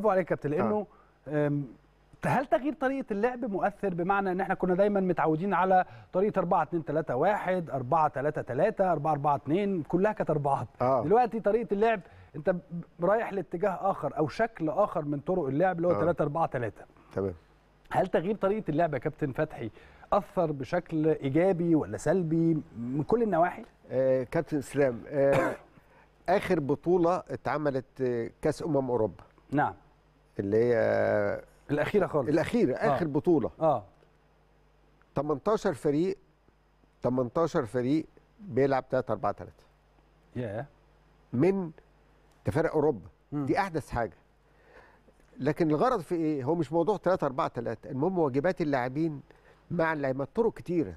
برافو عليك يا كابتن لانه هل تغيير طريقه اللعب مؤثر بمعنى ان احنا كنا دايما متعودين على طريقه 4 2 3 1 4 3 3 4 4 2 كلها كانت اربعات آه. دلوقتي طريقه اللعب انت رايح لاتجاه اخر او شكل اخر من طرق اللعب اللي هو 3 4 3 تمام هل تغيير طريقه اللعب يا كابتن فتحي اثر بشكل ايجابي ولا سلبي من كل النواحي آه كابتن اسلام آه اخر بطوله اتعملت آه، كاس امم اوروبا نعم اللي هي الاخيره خالص الاخيره آه. اخر بطوله اه 18 فريق 18 فريق بيلعب 3 4 3 يا yeah. من تفرق اوروبا م. دي احدث حاجه لكن الغرض في ايه هو مش موضوع 3 4 3 المهم واجبات اللاعبين مع اللاعبين الطرق كتيره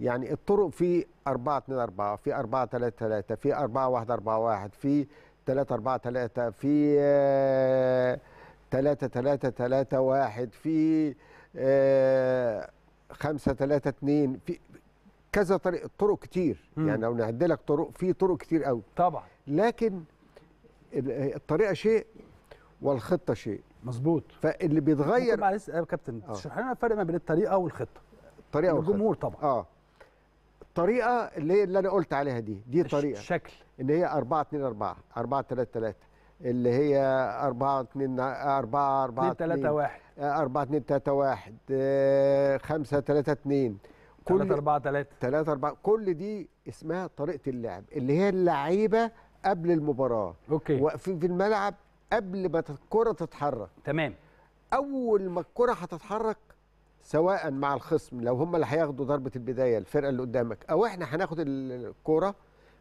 يعني الطرق في 4 2 4 في 4 3 3 في 4 1 4 1 في 3 4 3 في آه 3 3 3 1 في 5 3 2 في كذا طريق طرق كتير م. يعني لو نعد لك طرق في طرق كتير قوي طبعا لكن الطريقه شيء والخطه شيء مظبوط فاللي بيتغير معلش يا كابتن آه. تشرح لنا الفرق ما بين الطريقه والخطه الطريقه والخطه الجمهور طبعا اه الطريقه اللي هي اللي انا قلت عليها دي دي الطريقه الشكل اللي هي 4 2 4 4 3 3 اللي هي 4 2 4 4 2 3 1 4 2 3 1 5 3 2 3 4 3 3 4 كل دي اسمها طريقه اللعب اللي هي اللعيبه قبل المباراه اوكي واقفين في الملعب قبل ما الكره تتحرك تمام اول ما الكره هتتحرك سواء مع الخصم لو هم اللي هياخدوا ضربه البدايه الفرقه اللي قدامك او احنا هناخد الكوره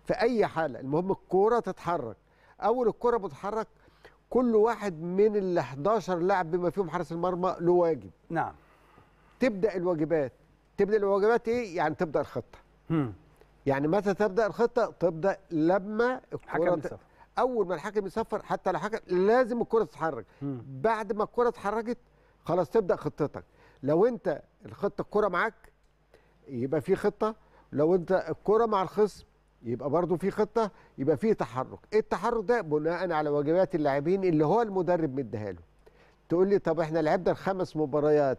في اي حاله المهم الكوره تتحرك اول الكره بتتحرك كل واحد من ال 11 لاعب بما فيهم حارس المرمى له واجب نعم تبدا الواجبات تبدا الواجبات ايه يعني تبدا الخطه هم. يعني متى تبدا الخطه تبدا لما الكره ت... اول ما الحكم يصفر حتى لو حكم لازم الكره تتحرك بعد ما الكره اتحركت خلاص تبدا خطتك لو انت الخطه الكره معاك يبقى في خطه لو انت الكره مع الخصم يبقى برضه في خطه يبقى في تحرك ايه التحرك ده بناء على واجبات اللاعبين اللي هو المدرب مديها له تقول لي طب احنا لعبنا الخمس مباريات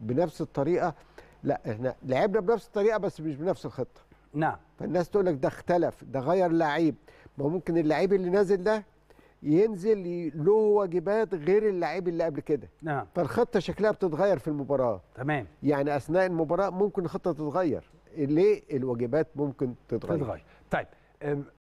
بنفس الطريقه لا احنا لعبنا بنفس الطريقه بس مش بنفس الخطه نعم فالناس تقول لك ده اختلف ده غير لعيب ما ممكن اللعيب اللي نازل ده ينزل له واجبات غير اللعيب اللي قبل كده نعم فالخطه شكلها بتتغير في المباراه تمام يعني اثناء المباراه ممكن الخطه تتغير ليه الواجبات ممكن تتغير تتغير طيب